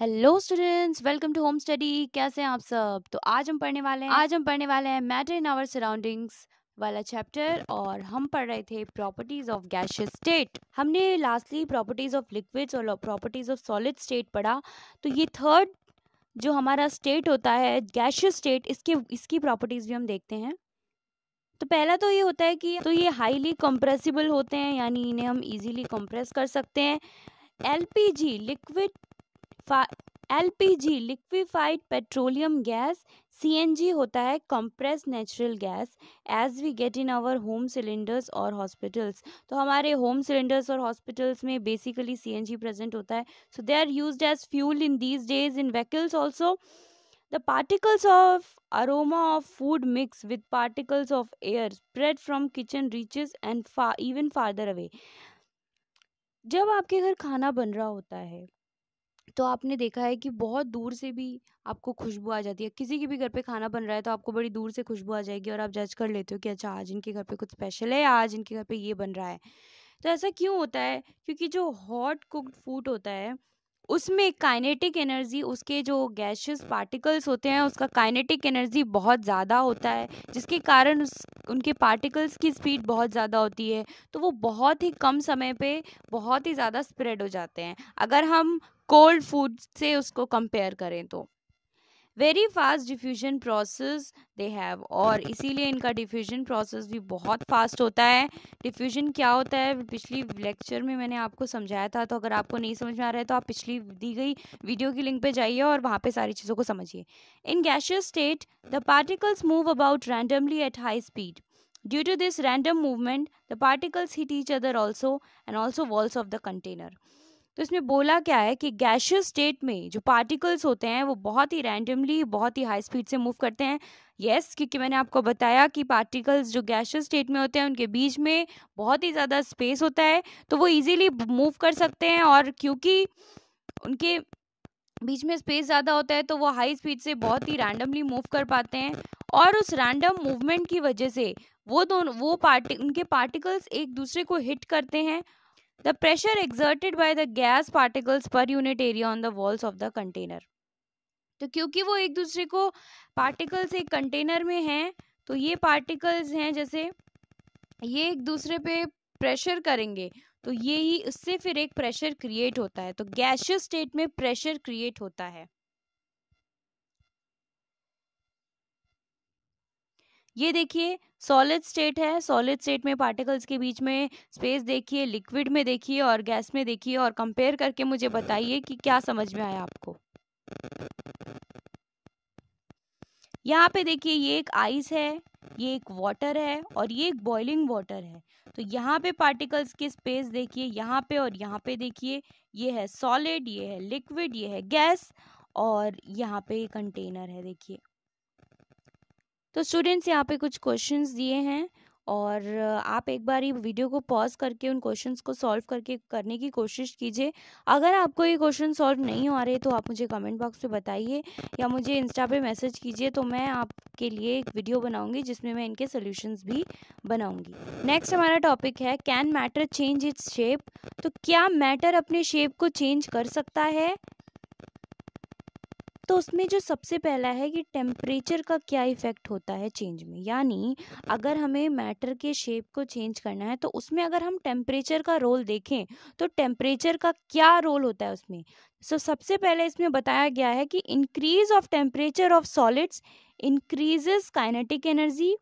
Hello students welcome to home study कैसे हैं आप सब तो आज हम पढ़ने वाले हैं आज हम पढ़ने वाले हैं मैटर इन आवर सराउंडिंग्स वाला चैप्टर और हम पढ़ रहे थे प्रॉपर्टीज ऑफ गैशियस स्टेट हमने लास्टली प्रॉपर्टीज ऑफ लिक्विड्स और प्रॉपर्टीज ऑफ सॉलिड स्टेट पढ़ा तो ये थर्ड जो हमारा स्टेट होता है गैशियस स्टेट इसके इसकी प्रॉपर्टीज भी हम देखते हैं तो पहला तो ये होता है कि तो ये हाईली कंप्रेसिबल होते हैं यानी इन्हें हम इजीली कंप्रेस कर सकते हैं LPG liquid L P G liquefied petroleum gas C N G होता है compress natural gas as we get in our home cylinders और हॉस्पिटल्स तो हमारे होम सिलेंडर्स और हॉस्पिटल्स में basically C N G present होता है so they are use as fuel in these days in vehicles also the particles of aroma of food mix with particles of air spread from kitchen reaches and even farther away जब आपके घर खाना बन रहा होता है तो आपने देखा है कि बहुत दूर से भी आपको खुशबू आ जाती है किसी के भी घर पे खाना बन रहा है तो आपको बड़ी दूर से खुशबू आ जाएगी और आप जज कर लेते हो कि अच्छा आज इनके घर पे कुछ स्पेशल है या आज इनके घर पे ये बन रहा है तो ऐसा क्यों होता है क्योंकि जो हॉट कुक्ड फूड होता है उसमें काइनेटिक एनर्जी उसके जो गैशियस पार्टिकल्स हम्म। होते हैं उसका काइनेटिक एनर्जी बहुत ज़्यादा होता है जिसके कारण उस उनके पार्टिकल्स की स्पीड बहुत ज़्यादा होती है तो वो बहुत ही कम समय पे बहुत ही ज़्यादा स्प्रेड हो जाते हैं अगर हम कोल्ड फूड से उसको कंपेयर करें तो very fast diffusion process they have और इसीलिए इनका डिफ्यूजन प्रोसेस भी बहुत फास्ट होता है डिफ्यूजन क्या होता है पिछली लेक्चर में मैंने आपको समझाया था तो अगर आपको नहीं समझ में आ रहा है तो आप पिछली दी गई वीडियो की लिंक पे जाइए और वहाँ पे सारी चीज़ों को समझिए in gaseous state the particles move about randomly at high speed due to this random movement the particles hit each other also and also walls of the container तो इसमें बोला क्या है कि गैशियस स्टेट में जो पार्टिकल्स होते हैं वो बहुत ही रैंडमली बहुत ही हाई स्पीड से मूव करते हैं यस yes, क्योंकि मैंने आपको बताया कि पार्टिकल्स जो गैशियस स्टेट में होते हैं उनके बीच में बहुत ही ज़्यादा स्पेस होता है तो वो इजीली मूव कर सकते हैं और क्योंकि उनके बीच में स्पेस ज़्यादा होता है तो वो हाई स्पीड से बहुत ही रैंडमली मूव कर पाते हैं और उस रैंडम मूवमेंट की वजह से वो दोनों वो पार्टी उनके पार्टिकल्स एक दूसरे को हिट करते हैं the pressure exerted by the gas particles per unit area on the walls of the container तो क्योंकि वो एक दूसरे को पार्टिकल्स एक कंटेनर में हैं तो ये पार्टिकल्स हैं जैसे ये एक दूसरे पे प्रेशर करेंगे तो ये ही उससे फिर एक प्रेशर क्रिएट होता है तो गैशियस स्टेट में प्रेशर क्रिएट होता है ये देखिए सॉलिड स्टेट है सॉलिड स्टेट में पार्टिकल्स के बीच में स्पेस देखिए लिक्विड में देखिए और गैस में देखिए और कंपेयर करके मुझे बताइए कि क्या समझ में आया आपको यहाँ पे देखिए ये एक आइस है ये एक वाटर है और ये एक बॉइलिंग वाटर है तो यहाँ पे पार्टिकल्स के स्पेस देखिए यहाँ पे और यहाँ पे देखिए ये है सॉलिड ये है लिक्विड ये है गैस और यहाँ पे कंटेनर है देखिए तो स्टूडेंट्स यहाँ पे कुछ क्वेश्चंस दिए हैं और आप एक बार ये वीडियो को पॉज करके उन क्वेश्चंस को सॉल्व करके करने की कोशिश कीजिए अगर आपको ये क्वेश्चन सॉल्व नहीं हो रहे तो आप मुझे कमेंट बॉक्स में बताइए या मुझे इंस्टा पे मैसेज कीजिए तो मैं आपके लिए एक वीडियो बनाऊंगी जिसमें मैं इनके सॉल्यूशंस भी बनाऊंगी नेक्स्ट हमारा टॉपिक है can matter change its shape तो क्या मैटर अपने शेप को चेंज कर सकता है तो उसमें जो सबसे पहला है कि टेम्परेचर का क्या इफ़ेक्ट होता है चेंज में यानी अगर हमें मैटर के शेप को चेंज करना है तो उसमें अगर हम टेम्परेचर का रोल देखें तो टेम्परेचर का क्या रोल होता है उसमें सो so, सबसे पहले इसमें बताया गया है कि increase of temperature of solids increases kinetic energy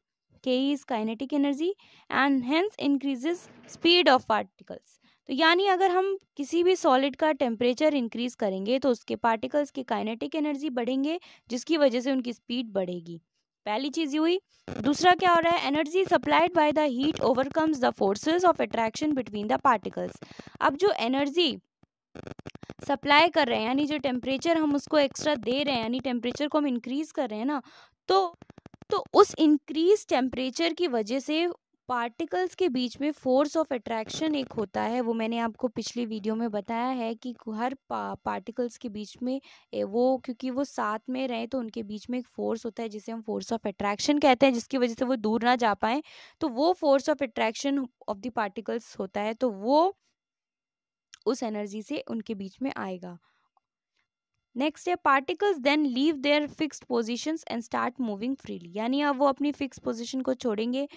के is kinetic energy and hence increases speed of particles तो यानी अगर हम किसी भी सॉलिड का टेम्परेचर इंक्रीज करेंगे तो उसके पार्टिकल्स की काइनेटिक एनर्जी बढ़ेंगे जिसकी वजह से उनकी स्पीड बढ़ेगी पहली चीज़ हुई दूसरा क्या हो रहा है energy supplied by the heat overcomes the forces of attraction between the particles अब जो एनर्जी सप्लाई कर रहे हैं यानी जो टेम्परेचर हम उसको एक्स्ट्रा दे रहे हैं यानी टेम्परेचर को हम इंक्रीज कर रहे हैं ना तो तो उस इंक्रीज टेम्परेचर की वजह से पार्टिकल्स के बीच में फोर्स ऑफ अट्रैक्शन एक होता है वो मैंने आपको पिछली वीडियो में बताया है कि हर पार्टिकल्स के बीच में वो क्योंकि वो साथ में रहें तो उनके बीच में एक फ़ोर्स होता है जिसे हम फोर्स ऑफ अट्रैक्शन कहते हैं जिसकी वजह से वो दूर ना जा पाएँ तो वो force of attraction of the particles होता है तो वो उस एनर्जी से उनके बीच में आएगा नेक्स्ट है particles then leave their fixed positions and start moving freely यानी अब वो अपनी फिक्स पोजीशन को छोड़ेंगे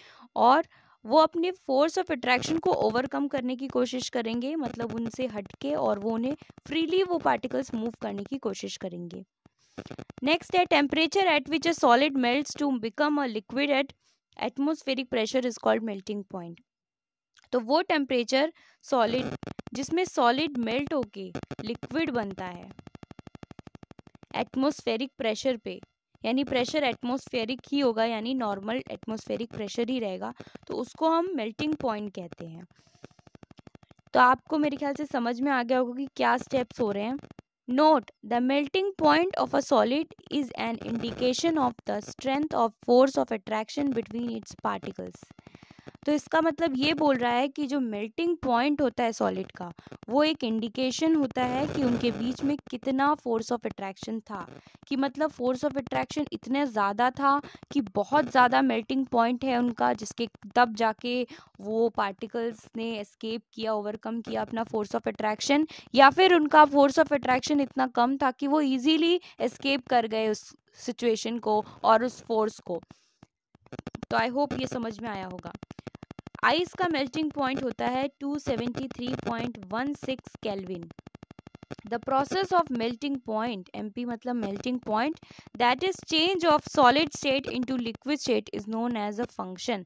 और वो अपने फोर्स ऑफ अट्रैक्शन को ओवरकम करने की कोशिश करेंगे मतलब उनसे हटके और वो उन्हें फ्रीली वो पार्टिकल्स मूव करने की कोशिश करेंगे नेक्स्ट है temperature at which a solid melt to become a liquid at atmospheric pressure is called melting point तो वो टेम्परेचर सॉलिड जिसमें सॉलिड मेल्ट होके लिक्विड बनता है एटमोस्फेरिक प्रेशर पे यानी प्रेशर एटमोस्फेरिक ही होगा यानी नॉर्मल एटमोस्फेरिक प्रेशर ही रहेगा तो उसको हम मेल्टिंग पॉइंट कहते हैं तो आपको मेरे ख्याल से समझ में आ गया होगा कि क्या स्टेप्स हो रहे हैं note the melting point of a solid is an indication of the strength of force of attraction between its particles तो इसका मतलब ये बोल रहा है कि जो मेल्टिंग पॉइंट होता है सॉलिड का वो एक इंडिकेशन होता है कि उनके बीच में कितना फोर्स ऑफ अट्रैक्शन था कि मतलब फोर्स ऑफ अट्रैक्शन इतने ज़्यादा था कि बहुत ज़्यादा मेल्टिंग पॉइंट है उनका जिसके तब जाके वो पार्टिकल्स ने एस्केप किया ओवरकम किया अपना फोर्स ऑफ अट्रैक्शन या फिर उनका फोर्स ऑफ अट्रैक्शन इतना कम था कि वो ईजीली एस्केप कर गए उस सिचुएशन को और उस फोर्स को तो आई होप ये समझ में आया होगा आइस का मेल्टिंग पॉइंट होता है 273.16 kelvin the process of melting point M P मतलब melting point that is change of solid state into liquid state is known as a function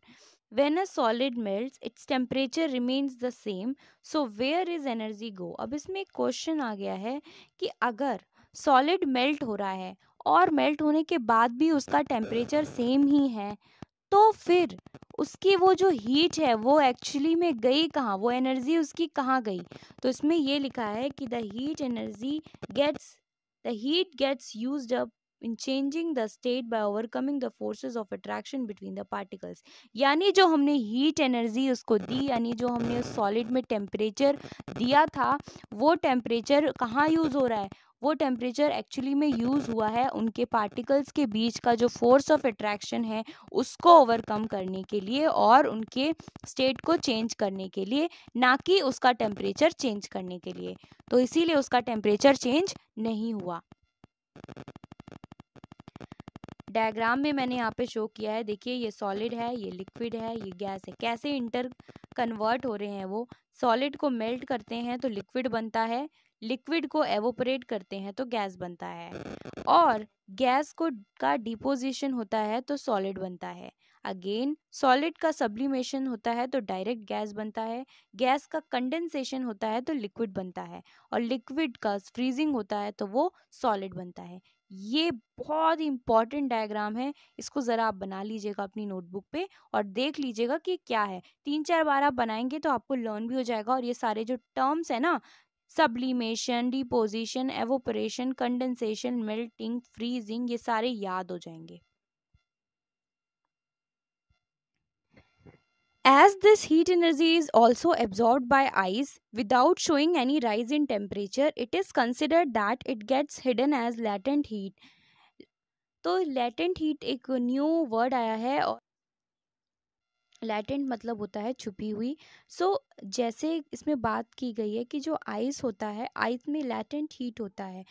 when a solid melt its temperature remains the same so where is energy go अब इसमें एक question आ गया है कि अगर solid melt हो रहा है और मेल्ट होने के बाद भी उसका टेम्परेचर सेम ही है तो फिर उसकी वो जो हीट है वो एक्चुअली में गई कहाँ वो एनर्जी उसकी कहाँ गई तो इसमें ये लिखा है कि the heat energy gets the heat gets use up in changing the state by overcoming the forces of attraction between the particles यानी जो हमने हीट एनर्जी उसको दी यानी जो हमने उस सॉलिड में टेम्परेचर दिया था वो टेम्परेचर कहाँ यूज़ हो रहा है वो टेम्परेचर एक्चुअली में यूज़ हुआ है उनके पार्टिकल्स के बीच का जो फोर्स ऑफ अट्रैक्शन है उसको ओवरकम करने के लिए और उनके स्टेट को चेंज करने के लिए ना कि उसका टेम्परेचर चेंज करने के लिए तो इसीलिए उसका टेम्परेचर चेंज नहीं हुआ डायग्राम में मैंने यहाँ पे शो किया है देखिए ये सॉलिड है ये लिक्विड है ये गैस है कैसे इंटर कन्वर्ट हो रहे हैं वो सॉलिड को मेल्ट करते हैं तो लिक्विड बनता है लिक्विड को एवोपरेट करते हैं तो गैस बनता है और गैस को का डिपोजिशन होता है तो सॉलिड बनता है अगेन सॉलिड का सब्लिमेशन होता है तो डायरेक्ट गैस बनता है गैस का कंडेंसेशन होता है तो लिक्विड बनता है और लिक्विड का फ्रीजिंग होता है तो वो सॉलिड बनता है ये बहुत इंपॉर्टेंट डायग्राम है इसको ज़रा आप बना लीजिएगा अपनी नोटबुक पे और देख लीजिएगा कि क्या है तीन चार बार आप बनाएंगे तो आपको लर्न भी हो जाएगा और ये सारे जो टर्म्स है ना sublimation deposition evaporation condensation melting freezing ये सारे याद हो जाएंगे as this heat energy is also absorb by ice without showing any rise in temperature it is consider that it gets hidden as latent heat तो latent heat एक new word आया है और लैटेंट मतलब होता है छुपी हुई सो so, जैसे इसमें बात की गई है कि जो आइस होता है आइस में लैटेंट हीट होता है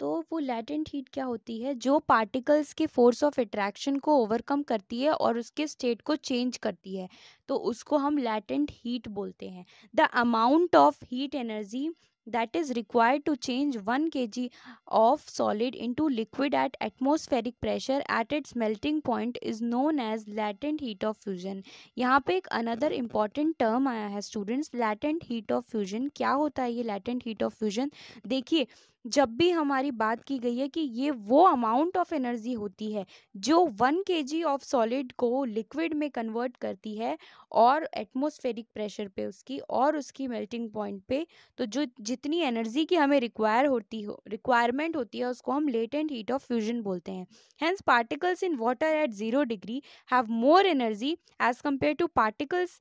तो वो लैटेंट हीट क्या होती है जो पार्टिकल्स के फोर्स ऑफ अट्रैक्शन को ओवरकम करती है और उसके स्टेट को चेंज करती है तो उसको हम लैटेंट हीट बोलते हैं the amount of heat energy that is required to change 1 kg of solid into liquid at atmospheric pressure at its melting point is known as latent heat of fusion यहाँ पे एक another important term आया है students latent heat of fusion क्या होता है ये latent heat of fusion देखिए जब भी हमारी बात की गई है कि ये वो अमाउंट ऑफ एनर्जी होती है जो one K G of solid को लिक्विड में कन्वर्ट करती है और एटमोस्फेरिक प्रेशर पे उसकी और उसकी मेल्टिंग पॉइंट पे तो जो जितनी एनर्जी की हमें रिक्वायर होती हो रिक्वायरमेंट होती है उसको हम लेटेंट हीट ऑफ फ्यूजन बोलते हैं hence particles in water at zero degree have more energy as compare to particles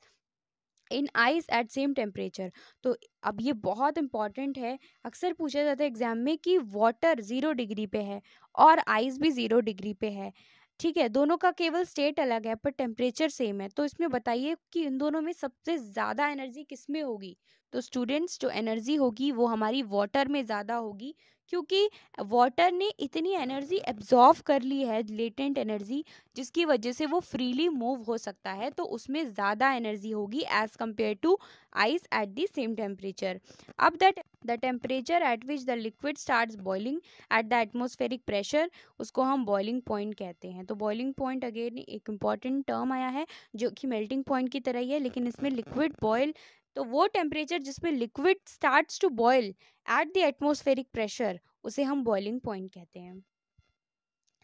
in ice at same temperature तो अब ये बहुत इंपॉर्टेंट है अक्सर पूछा जाता है एग्जाम में कि वाटर ज़ीरो डिग्री पे है और आइस भी ज़ीरो डिग्री पे है ठीक है दोनों का केवल स्टेट अलग है पर टेम्परेचर सेम है तो इसमें बताइए कि इन दोनों में सबसे ज़्यादा एनर्जी किस में होगी तो स्टूडेंट्स जो एनर्जी होगी वो हमारी वाटर में ज़्यादा होगी क्योंकि वाटर ने इतनी एनर्जी एब्जॉर्व कर ली है लेटेंट एनर्जी जिसकी वजह से वो फ्रीली मूव हो सकता है तो उसमें ज़्यादा एनर्जी होगी as compare to ice at the same temperature अब that the temperature at which the liquid start boiling at the atmospheric pressure उसको हम बॉइलिंग पॉइंट कहते हैं तो बॉइलिंग पॉइंट अगेन एक इम्पॉर्टेंट टर्म आया है जो कि मेल्टिंग पॉइंट की तरह ही है लेकिन इसमें लिक्विड बॉयल तो वो टेम्परेचर जिसमें liquid starts to boil at the atmospheric pressure उसे हम बॉइलिंग पॉइंट कहते हैं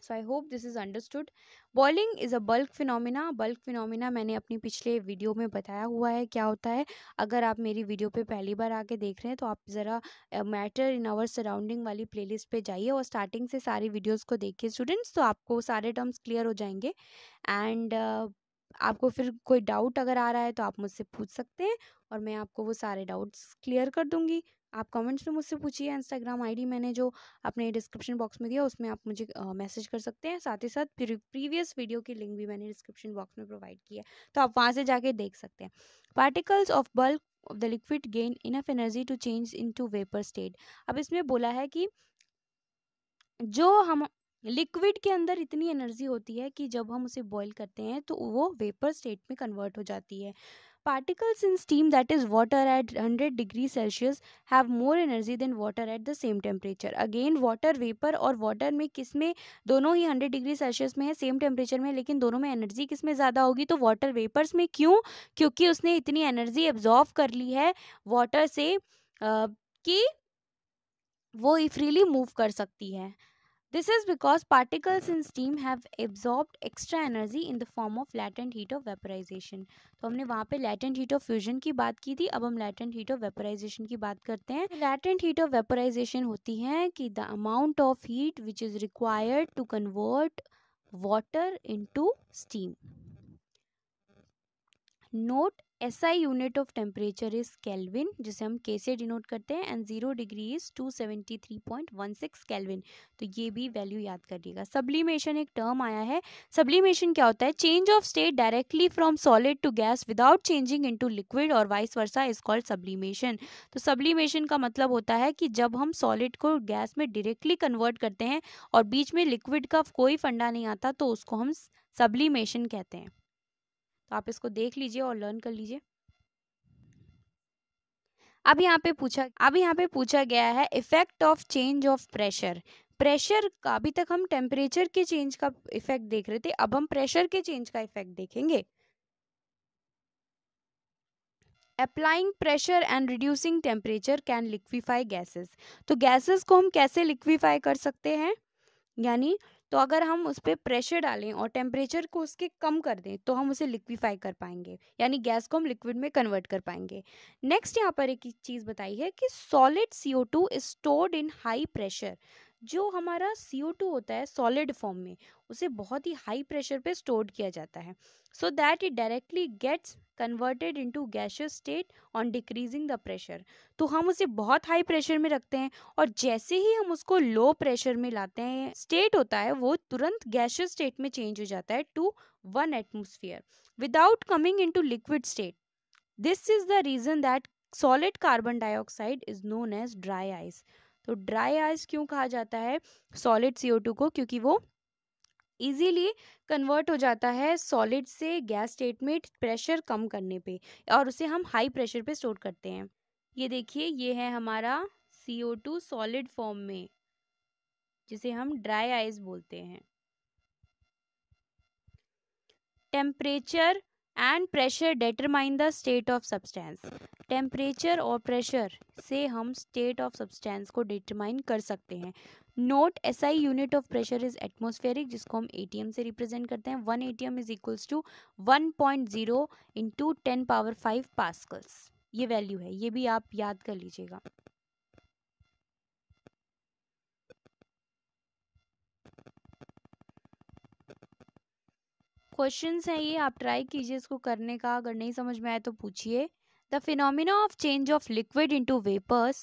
so I hope this is understood boiling is a bulk phenomena bulk phenomena मैंने अपनी पिछले वीडियो में बताया हुआ है क्या होता है अगर आप मेरी वीडियो पे पहली बार आके देख रहे हैं तो आप ज़रा मैटर इन आवर सराउंडिंग वाली प्लेलिस्ट पे जाइए और स्टार्टिंग से सारी वीडियोस को देखिए स्टूडेंट्स तो आपको सारे टर्म्स क्लियर हो जाएंगे एंड uh, आपको फिर कोई डाउट अगर आ रहा है तो आप मुझसे पूछ सकते हैं और मैं आपको वो सारे डाउट्स क्लियर कर दूंगी आप कमेंट्स में मुझसे पूछिए इंस्टाग्राम आईडी मैंने जो अपने डिस्क्रिप्शन बॉक्स में दिया उसमें आप मुझे मैसेज कर सकते हैं साथ ही साथ प्रीवियस वीडियो की लिंक भी मैंने डिस्क्रिप्शन बॉक्स में प्रोवाइड की है तो आप वहाँ से जाके देख सकते हैं particles of bulk of the liquid gain enough energy to change into vapour state अब इसमें बोला है कि जो हम लिक्विड के अंदर इतनी एनर्जी होती है कि जब हम उसे बॉईल करते हैं तो वो वेपर स्टेट में कन्वर्ट हो जाती है particles in steam that is water at hundred degree Celsius have more energy than water at the same temperature again water vapour और वाटर में किस में दोनों ही हंड्रेड डिग्री सेल्सियस में है सेम टेम्परेचर में लेकिन दोनों में एनर्जी किस में ज़्यादा होगी तो वाटर वेपर्स में क्यों क्योंकि उसने इतनी एनर्जी एब्जॉर्व कर ली है वाटर से uh, कि वो फ्रीली मूव कर सकती है This is because particles in steam have absorbed extra energy in the form of latent heat of vaporization. तो हमने वहाँ पे latent heat of fusion की बात की थी अब हम latent heat of vaporization की बात करते हैं Latent heat of vaporization होती है कि the amount of heat which is required to convert water into steam. Note S I unit of temperature is kelvin जिसे हम के से डिनोट करते हैं and zero degree is two seventy three point one six kelvin तो ये भी value याद करिएगा सब्लीमेशन एक टर्म आया है सब्लीमेशन क्या होता है change of state directly from solid to gas without changing into liquid और vice versa is called sublimation तो सब्लीमेशन का मतलब होता है कि जब हम सॉलिड को गैस में डायरेक्टली कन्वर्ट करते हैं और बीच में लिक्विड का कोई फंडा नहीं आता तो उसको हम सब्लीमेशन कहते हैं तो आप इसको देख लीजिए और लर्न कर लीजिए अब यहाँ पे पूछा अब यहाँ पे पूछा गया है effect of change of pressure pressure का अभी तक हम टेम्परेचर के चेंज का इफेक्ट देख रहे थे अब हम प्रेशर के चेंज का इफेक्ट देखेंगे applying pressure and reducing temperature can liquefy gases तो गैसेस को हम कैसे लिक्विफाई कर सकते हैं यानी तो अगर हम उस पर प्रेशर डालें और टेम्परेचर को उसके कम कर दें तो हम उसे लिक्विफाई कर पाएंगे यानी गैस को हम लिक्विड में कन्वर्ट कर पाएंगे नेक्स्ट यहाँ पर एक चीज़ बताई है कि solid C O two is stored in high pressure जो हमारा सी होता है सॉलिड फॉर्म में उसे बहुत ही हाई प्रेशर पे स्टोर किया जाता है so that it directly gets converted into gaseous state on decreasing the pressure तो हम उसे बहुत हाई प्रेशर में रखते हैं और जैसे ही हम उसको लो प्रेशर में लाते हैं स्टेट होता है वो तुरंत गैशियस स्टेट में चेंज हो जाता है to one atmosphere without coming into liquid state this is the reason that solid carbon dioxide is known as dry ice तो ड्राई आइस क्यों कहा जाता है सॉलिड सी को क्योंकि वो इजीली कन्वर्ट हो जाता है सॉलिड से गैस स्टेट में प्रेशर कम करने पे और उसे हम हाई प्रेशर पे स्टोर करते हैं ये देखिए ये है हमारा सी टू सॉलिड फॉर्म में जिसे हम ड्राई आइस बोलते हैं temperature and pressure determine the state of substance temperature और प्रेशर से हम स्टेट ऑफ सब्सटेंस को डिटरमाइन कर सकते हैं note S I unit of pressure is atmospheric जिसको हम ए से रिप्रेजेंट करते हैं one A T M is equals to one point zero into ten power five pascals ये वैल्यू है ये भी आप याद कर लीजिएगा क्वेश्चंस हैं ये आप ट्राई कीजिए इसको करने का अगर नहीं समझ में आए तो पूछिए the phenomena of change of liquid into vapours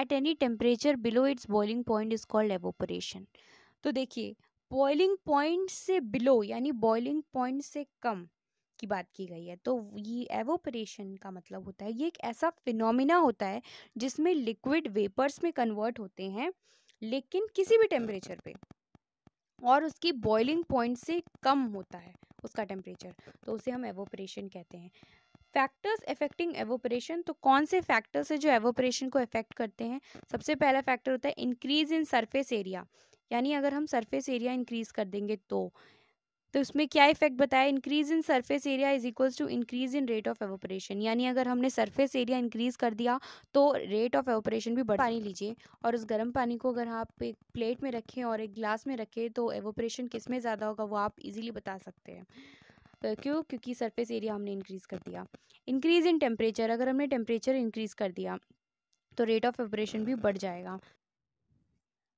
at any temperature below its boiling point is called evaporation तो देखिए बॉइलिंग पॉइंट से बिलो यानी बॉइलिंग पॉइंट से कम की बात की गई है तो ये एवोपरेशन का मतलब होता है ये एक ऐसा फिनोमिना होता है जिसमें लिक्विड वेपर्स में कन्वर्ट होते हैं लेकिन किसी भी टेम्परेचर पे और उसकी बॉइलिंग पॉइंट से कम होता है उसका टेम्परेचर तो उसे हम एवोपरेशन कहते हैं फैक्टर्स अफेक्टिंग एवोपरेशन तो कौन से फैक्टर्स है जो एवोपरेशन को अफेक्ट करते हैं सबसे पहला फैक्टर होता है इंक्रीज इन सरफेस एरिया यानी अगर हम सरफेस एरिया इंक्रीज कर देंगे तो तो उसमें क्या इफेक्ट बताया increase in surface area is equals to increase in rate of evaporation यानी अगर हमने सरफेस एरिया इंक्रीज कर दिया तो रेट ऑफ एवोपरेशन भी बढ़ पानी लीजिए और उस गर्म पानी को अगर आप एक प्लेट में रखें और एक ग्लास में रखें तो एवोपरेशन किस में ज़्यादा होगा वो आप इजीली बता सकते हैं तो क्यों क्योंकि सरफेस एरिया हमने इंक्रीज़ कर दिया इंक्रीज़ इन टेम्परेचर अगर हमने टेम्परेचर इंक्रीज़ कर दिया तो रेट ऑफ एवोपरेशन भी बढ़ जाएगा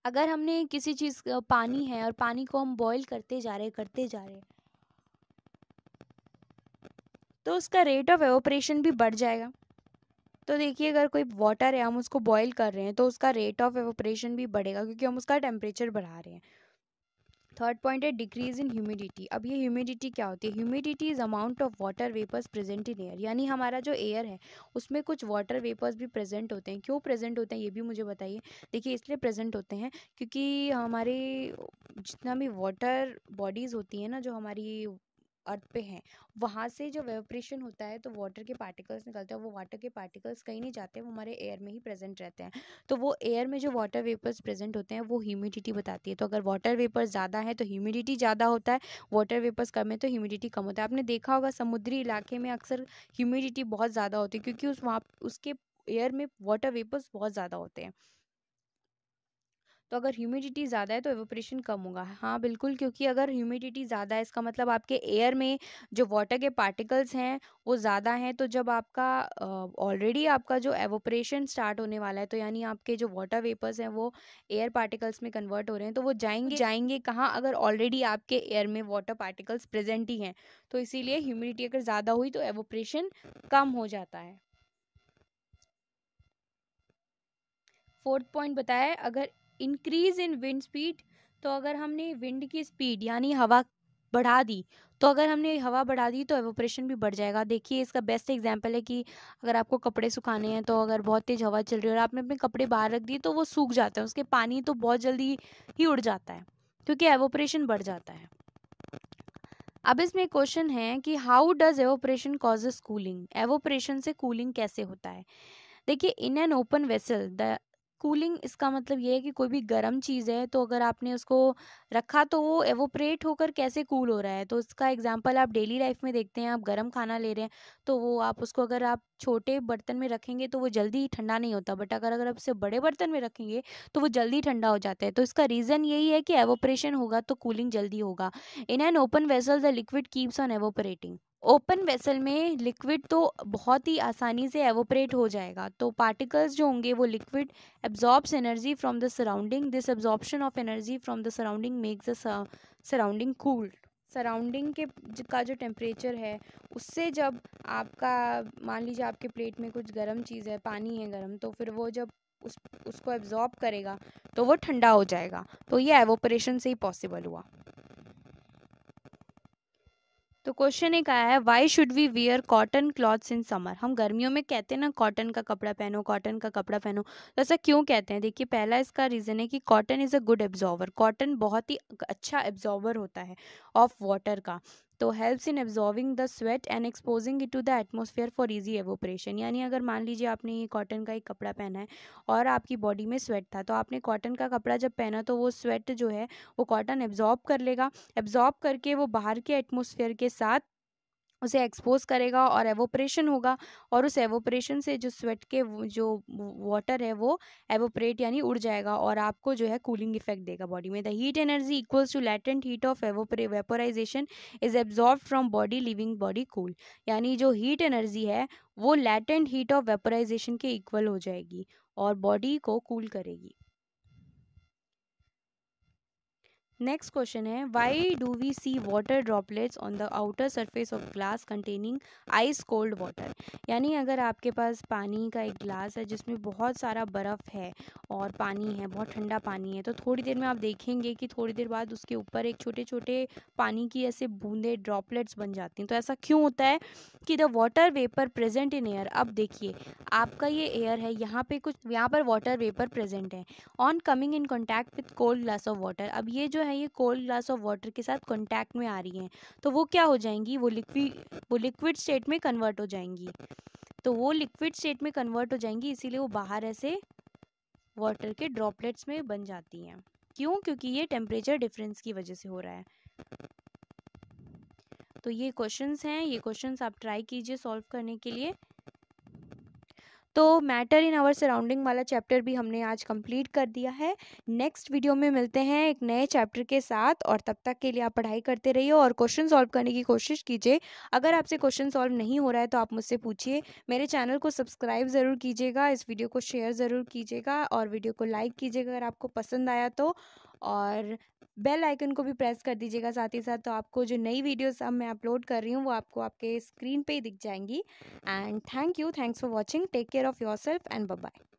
अगर हमने किसी चीज़ पानी है अच्छा। और पानी को हम बॉईल करते जा रहे करते जा रहे तो उसका रेट ऑफ एवोपरेशन भी बढ़ जाएगा तो देखिए अगर कोई वाटर है हम उसको बॉईल कर रहे हैं तो उसका रेट ऑफ एवोपरेशन भी बढ़ेगा क्योंकि हम उसका टेम्परेचर बढ़ा रहे हैं थर्ड पॉइंट है डिक्रीज इन ह्यूमिडिटी अब ये ह्यूमिडिटी क्या होती है humidity is amount of water vapours present in air यानी हमारा जो एयर है उसमें कुछ वाटर वेपर्स भी प्रेजेंट होते हैं क्यों प्रेजेंट होते हैं ये भी मुझे बताइए देखिए इसलिए प्रेजेंट होते हैं क्योंकि हमारे जितना भी वाटर बॉडीज़ होती हैं ना जो हमारी अर्थ पे हैं वहाँ से जो वेपरेशन होता है तो वाटर के पार्टिकल्स निकलते हैं वो वाटर के पार्टिकल्स कहीं नहीं जाते वो हमारे एयर में ही प्रेजेंट रहते हैं तो वो एयर में जो वाटर वेपर्स प्रेजेंट होते हैं वो ह्यूमिडिटी बताती है तो अगर वाटर वेपर्स ज़्यादा है तो ह्यूमिडिटी ज़्यादा होता है वाटर वेपर्स कम है तो ह्यूमिडिटी कम होता है आपने देखा होगा समुद्री इलाके में अक्सर ह्यूमिडिटी बहुत ज़्यादा होती है क्योंकि उस वहाँ उसके एयर में वाटर वेपर्स बहुत ज़्यादा होते हैं तो अगर ह्यूमिडिटी ज़्यादा है तो एवोप्रेशन कम होगा हाँ बिल्कुल क्योंकि अगर ह्यूमिडिटी ज़्यादा है इसका मतलब आपके एयर में जो वाटर के पार्टिकल्स हैं वो ज़्यादा हैं तो जब आपका ऑलरेडी आपका जो एवोपरेशन स्टार्ट होने वाला है तो यानी आपके जो वाटर वेपर्स हैं वो एयर पार्टिकल्स में कन्वर्ट हो रहे हैं तो वो जाएंगे जाएंगे कहाँ अगर ऑलरेडी आपके एयर में वाटर पार्टिकल्स प्रेजेंट ही हैं तो इसीलिए ह्यूमिडिटी अगर ज़्यादा हुई तो एवोपरेशन कम हो जाता है फोर्थ पॉइंट बताया अगर इंक्रीज इन विंड स्पीड तो अगर हमने विंड की स्पीड यानी हवा बढ़ा दी तो अगर हमने हवा बढ़ा दी तो एवोपरेशन भी बढ़ जाएगा देखिए इसका बेस्ट एग्जाम्पल है कि अगर आपको कपड़े सुखाने हैं तो अगर बहुत तेज़ हवा चल रही है और आपने अपने कपड़े बाहर रख दिए तो वो सूख जाते हैं उसके पानी तो बहुत जल्दी ही उड़ जाता है क्योंकि एवोपरेशन बढ़ जाता है अब इसमें क्वेश्चन है कि how does evaporation causes cooling evaporation से कूलिंग कैसे होता है देखिए in an open vessel the cooling इसका मतलब ये है कि कोई भी गर्म चीज़ है तो अगर आपने उसको रखा तो वो एवोपरेट होकर कैसे कूल हो रहा है तो इसका एग्जांपल आप डेली लाइफ में देखते हैं आप गर्म खाना ले रहे हैं तो वो आप उसको अगर आप छोटे बर्तन में रखेंगे तो वो जल्दी ठंडा नहीं होता बट अगर अगर आप उसे बड़े बर्तन में रखेंगे तो वो जल्दी ठंडा हो जाता है तो इसका रीज़न यही है कि एवोपरेशन होगा तो कूलिंग जल्दी होगा in an open vessel the liquid keeps on evaporating open vessel में लिक्विड तो बहुत ही आसानी से एवोपरेट हो जाएगा तो पार्टिकल्स जो होंगे वो liquid absorbs energy from the surrounding this absorption of energy from the surrounding makes the surrounding cool surrounding के का जो टेम्परेचर है उससे जब आपका मान लीजिए आपके प्लेट में कुछ गर्म चीज़ है पानी है गर्म तो फिर वो जब उस उसको एब्जॉर्ब करेगा तो वो ठंडा हो जाएगा तो ये एवोपरेशन से ही पॉसिबल हुआ तो क्वेश्चन एक आया है why should we wear cotton clothes in summer हम गर्मियों में कहते हैं ना कॉटन का कपड़ा पहनो कॉटन का कपड़ा पहनो तो ऐसा क्यों कहते हैं देखिए पहला इसका रीज़न है कि cotton is a good absorber cotton बहुत ही अच्छा एब्जॉर्वर होता है ऑफ वाटर का तो helps in absorbing the sweat and exposing it to the atmosphere for easy evaporation यानी अगर मान लीजिए आपने ये कॉटन का एक कपड़ा पहना है और आपकी बॉडी में स्वेट था तो आपने कॉटन का कपड़ा जब पहना तो वो स्वेट जो है वो कॉटन एब्जॉर्ब कर लेगा एब्जॉर्ब करके वो बाहर के एटमोसफेयर के साथ उसे एक्सपोज करेगा और एवोपरेशन होगा और उस एवोपरेशन से जो स्वेट के जो वाटर है वो एवोपरेट यानी उड़ जाएगा और आपको जो है कूलिंग इफेक्ट देगा बॉडी में the heat energy equals to latent heat of evapora vaporisation is absorb from body living body cool यानी जो हीट एनर्जी है वो लेटेंट हीट ऑफ वेपोराइजेशन के इक्वल हो जाएगी और बॉडी को कूल करेगी नेक्स्ट क्वेश्चन है why do we see water droplets on the outer surface of glass containing ice cold water यानी अगर आपके पास पानी का एक ग्लास है जिसमें बहुत सारा बर्फ़ है और पानी है बहुत ठंडा पानी है तो थोड़ी देर में आप देखेंगे कि थोड़ी देर बाद उसके ऊपर एक छोटे छोटे पानी की ऐसे बूंदे ड्रॉपलेट्स बन जाती हैं तो ऐसा क्यों होता है कि the water vapour present in air अब देखिए आपका ये एयर है यहाँ पे कुछ यहाँ पर वाटर वेपर प्रेजेंट है on coming in contact with cold glass of water अब ये जो है है ये कोल्ड ग्लास ऑफ वाटर के साथ कॉन्टैक्ट में आ रही हैं तो वो क्या हो जाएंगी वो लिक्विड वो लिक्विड स्टेट में कन्वर्ट हो जाएंगी तो वो लिक्विड स्टेट में कन्वर्ट हो जाएंगी इसीलिए वो बाहर ऐसे वाटर के ड्रॉपलेट्स में बन जाती हैं क्यों क्योंकि ये टेम्परेचर डिफरेंस की वजह से हो रहा है तो ये क्वेश्चंस हैं ये क्वेश्चंस आप ट्राई कीजिए सॉल्व करने के लिए तो मैटर इन आवर सराउंडिंग वाला चैप्टर भी हमने आज कंप्लीट कर दिया है नेक्स्ट वीडियो में मिलते हैं एक नए चैप्टर के साथ और तब तक के लिए आप पढ़ाई करते रहिए और क्वेश्चन सॉल्व करने की कोशिश कीजिए अगर आपसे क्वेश्चन सॉल्व नहीं हो रहा है तो आप मुझसे पूछिए मेरे चैनल को सब्सक्राइब ज़रूर कीजिएगा इस वीडियो को शेयर ज़रूर कीजिएगा और वीडियो को लाइक कीजिएगा अगर आपको पसंद आया तो और बेल आइकन को भी प्रेस कर दीजिएगा साथ ही साथ तो आपको जो नई वीडियोस अब मैं अपलोड कर रही हूँ वो आपको आपके स्क्रीन पे ही दिख जाएंगी and thank you thanks for watching take care of yourself and bye